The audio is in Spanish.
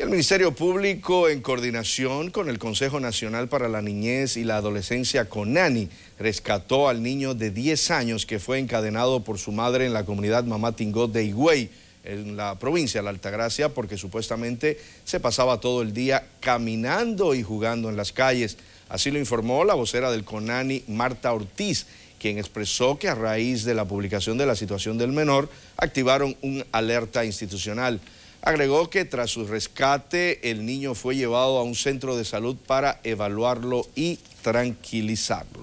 El Ministerio Público, en coordinación con el Consejo Nacional para la Niñez y la Adolescencia, CONANI, rescató al niño de 10 años que fue encadenado por su madre en la comunidad Mamá tingó de Higüey, en la provincia de La Altagracia, porque supuestamente se pasaba todo el día caminando y jugando en las calles. Así lo informó la vocera del CONANI, Marta Ortiz, quien expresó que a raíz de la publicación de la situación del menor, activaron un alerta institucional. Agregó que tras su rescate el niño fue llevado a un centro de salud para evaluarlo y tranquilizarlo.